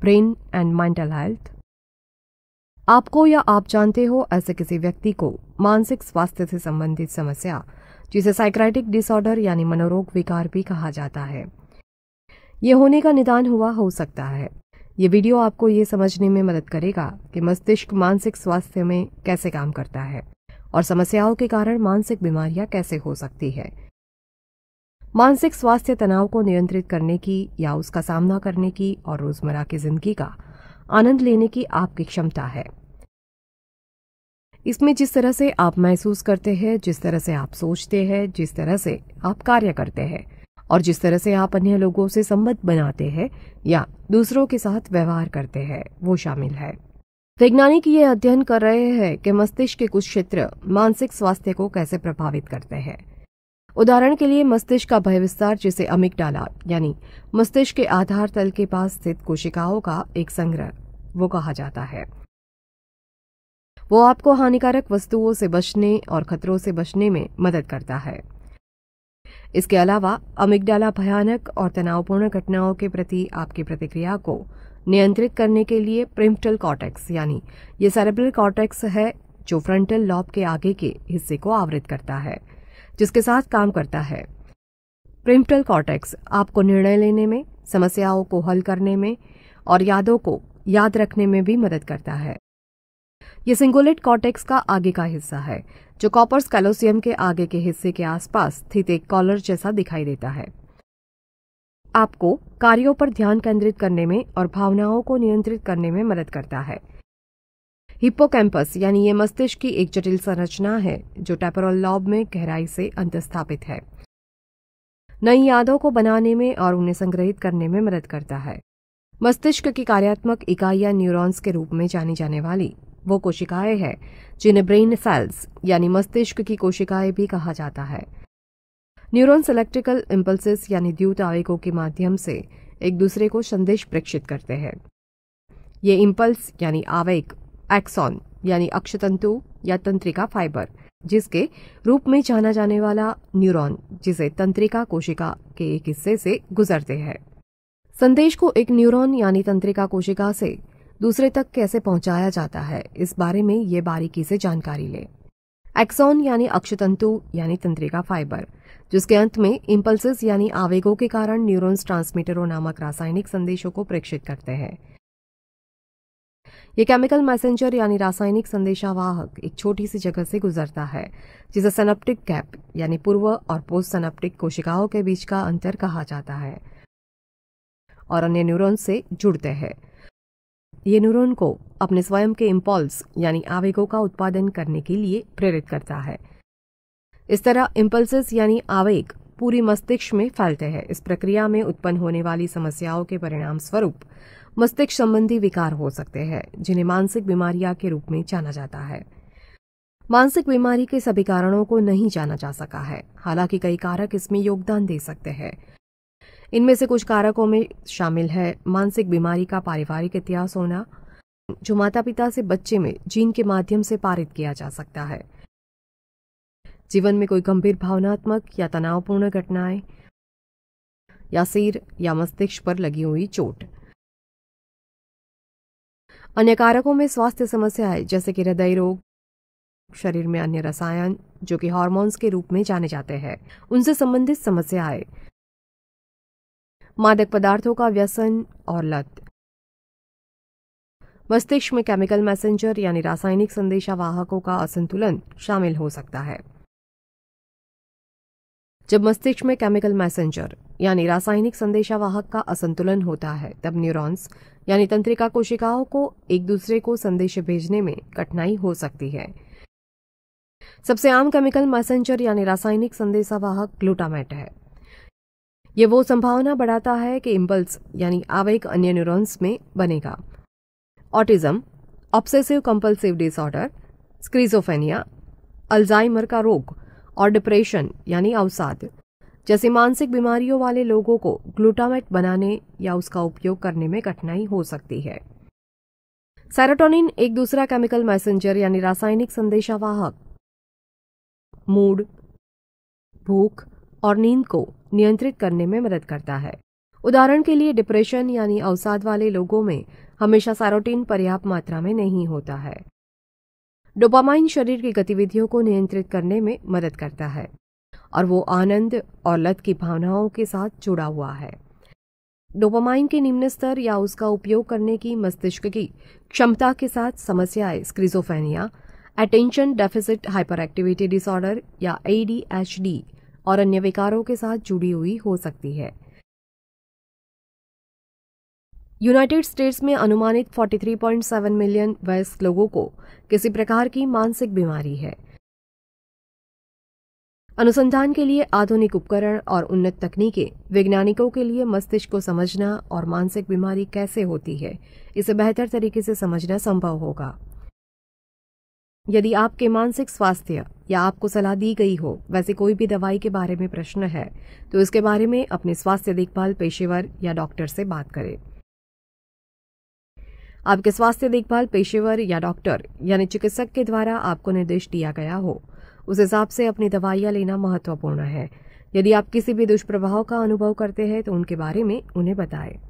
brain and mental health आपको या आप जानते हो ऐसे किसी व्यक्ति को मानसिक स्वास्थ्य से संबंधित समस्या जिसे साइक्राइटिक डिसऑर्डर यानी मनोरोग विकार भी कहा जाता है ये होने का निदान हुआ हो सकता है ये वीडियो आपको ये समझने में मदद करेगा कि मस्तिष्क मानसिक स्वास्थ्य में कैसे काम करता है और समस्याओं के कारण मानसिक बीमारियां कैसे हो सकती है मानसिक स्वास्थ्य तनाव को नियंत्रित करने की या उसका सामना करने की और रोजमर्रा की जिंदगी का आनंद लेने की आपकी क्षमता है इसमें जिस तरह से आप महसूस करते हैं जिस तरह से आप सोचते हैं जिस तरह से आप कार्य करते हैं और जिस तरह से आप अन्य लोगों से संबंध बनाते हैं या दूसरों के साथ व्यवहार करते हैं वो शामिल है वैज्ञानिक ये अध्ययन कर रहे हैं कि मस्तिष्क के कुछ क्षेत्र मानसिक स्वास्थ्य को कैसे प्रभावित करते हैं उदाहरण के लिए मस्तिष्क का भय विस्तार जिसे अमिक डाला यानी मस्तिष्क के आधार तल के पास स्थित कोशिकाओं का एक संग्रह वो कहा जाता है वो आपको हानिकारक वस्तुओं से बचने और खतरों से बचने में मदद करता है इसके अलावा अमिगडाला भयानक और तनावपूर्ण घटनाओं के प्रति आपकी प्रतिक्रिया को नियंत्रित करने के लिए प्रिम्पटल कॉटेक्स यानी ये सेरेब्रल कॉटेक्स है जो फ्रंटल लॉब के आगे के हिस्से को आवृत करता है जिसके साथ काम करता है प्रिंटल कॉटेक्स आपको निर्णय लेने में समस्याओं को हल करने में और यादों को याद रखने में भी मदद करता है ये सिंगुलेट कॉटेक्स का आगे का हिस्सा है जो कॉपर्स कैलोसियम के आगे के हिस्से के आसपास स्थित एक कॉलर जैसा दिखाई देता है आपको कार्यों पर ध्यान केंद्रित करने में और भावनाओं को नियंत्रित करने में मदद करता है हिप्पोकैम्पस यानी ये मस्तिष्क की एक जटिल संरचना है जो टेपरल लॉब में गहराई से अंतस्थापित है नई यादों को बनाने में और उन्हें संग्रहित करने में मदद करता है मस्तिष्क की कार्यात्मक इकाइयां न्यूरॉन्स के रूप में जानी जाने वाली वो कोशिकाएं हैं जिन्हें ब्रेन सेल्स यानी मस्तिष्क की कोशिकाएं भी कहा जाता है न्यूरॉन्स इलेक्ट्रिकल इम्पल्सिस यानी द्यूत आवेगों के माध्यम से एक दूसरे को संदेश प्रेक्षित करते हैं ये इम्पल्स यानी आवेग एक्सॉन यानी अक्षतंतु या तंत्रिका फाइबर जिसके रूप में जाना जाने वाला न्यूरॉन जिसे तंत्रिका कोशिका के एक हिस्से से गुजरते हैं संदेश को एक न्यूरॉन यानी तंत्रिका कोशिका से दूसरे तक कैसे पहुंचाया जाता है इस बारे में ये बारीकी से जानकारी लें एक्सॉन यानी अक्षतंतु यानी तंत्रिका फाइबर जिसके अंत में इम्पल्सिस यानी आवेगों के कारण न्यूरॉन्स ट्रांसमीटरों नामक रासायनिक संदेशों को प्रेक्षित करते हैं ये केमिकल मैसेंजर यानी रासायनिक संदेशावाहक एक छोटी सी जगह से गुजरता है जिसे सनप्टिक गैप यानी पूर्व और पोस्ट सनप्टिक कोशिकाओं के बीच का अंतर कहा जाता है और अन्य न्यूरॉन से जुड़ते हैं ये न्यूरॉन को अपने स्वयं के इम्पल्स यानी आवेगों का उत्पादन करने के लिए प्रेरित करता है इस तरह इम्पल्स यानी आवेग पूरी मस्तिष्क में फैलते हैं इस प्रक्रिया में उत्पन्न होने वाली समस्याओं के परिणाम स्वरूप मस्तिष्क संबंधी विकार हो सकते हैं जिन्हें मानसिक बीमारियां के रूप में जाना जाता है मानसिक बीमारी के सभी कारणों को नहीं जाना जा सका है हालांकि कई कारक इसमें योगदान दे सकते हैं इनमें से कुछ कारकों में शामिल है मानसिक बीमारी का पारिवारिक इतिहास होना जो माता पिता से बच्चे में जीन के माध्यम से पारित किया जा सकता है जीवन में कोई गंभीर भावनात्मक या तनावपूर्ण घटनाएं या सिर या मस्तिष्क पर लगी हुई चोट अन्य कारकों में स्वास्थ्य समस्याएं जैसे कि हृदय रोग शरीर में अन्य रसायन जो कि हार्मोन्स के रूप में जाने जाते हैं उनसे संबंधित समस्याएं मादक पदार्थों का व्यसन और लत मस्तिष्क में केमिकल मैसेंजर यानी रासायनिक संदेशावाहकों का असंतुलन शामिल हो सकता है जब मस्तिष्क में केमिकल मैसेंजर यानी रासायनिक संदेशावाहक का असंतुलन होता है तब न्यूरॉन्स यानी तंत्रिका कोशिकाओं को एक दूसरे को संदेश भेजने में कठिनाई हो सकती है सबसे आम केमिकल मैसेंजर यानी रासायनिक संदेशावाहक ग्लूटामेट है ये वो संभावना बढ़ाता है कि इम्पल्स यानी आवेग अन्य न्यूरॉन्स में बनेगा autism obsessive compulsive disorder schizophrenia Alzheimer का रोग और डिप्रेशन यानी अवसाद जैसे मानसिक बीमारियों वाले लोगों को ग्लूटामेट बनाने या उसका उपयोग करने में कठिनाई हो सकती है सेरोटोनिन एक दूसरा केमिकल मैसेंजर यानी रासायनिक संदेशावाहक मूड भूख और नींद को नियंत्रित करने में मदद करता है उदाहरण के लिए डिप्रेशन यानी अवसाद वाले लोगों में हमेशा सैरोटीन पर्याप्त मात्रा में नहीं होता है डोपामाइन शरीर की गतिविधियों को नियंत्रित करने में मदद करता है और वो आनंद और लत की भावनाओं के साथ जुड़ा हुआ है डोपामाइन के निम्न स्तर या उसका उपयोग करने की मस्तिष्क की क्षमता के साथ समस्याएं schizophrenia attention deficit hyperactivity disorder या एडीएचडी और अन्य विकारों के साथ जुड़ी हुई हो सकती है यूनाइटेड स्टेट्स में अनुमानित 43.7 मिलियन वयस्क लोगों को किसी प्रकार की मानसिक बीमारी है अनुसंधान के लिए आधुनिक उपकरण और उन्नत तकनीकें वैज्ञानिकों के लिए मस्तिष्क को समझना और मानसिक बीमारी कैसे होती है इसे बेहतर तरीके से समझना संभव होगा यदि आपके मानसिक स्वास्थ्य या आपको सलाह दी गई हो वैसे कोई भी दवाई के बारे में प्रश्न है तो इसके बारे में अपने स्वास्थ्य देखभाल पेशेवर या डॉक्टर से बात करें आपके स्वास्थ्य देखभाल पेशेवर या डॉक्टर यानी चिकित्सक के द्वारा आपको निर्देश दिया गया हो उस हिसाब से अपनी दवाइयां लेना महत्वपूर्ण है यदि आप किसी भी दुष्प्रभाव का अनुभव करते हैं तो उनके बारे में उन्हें बताएं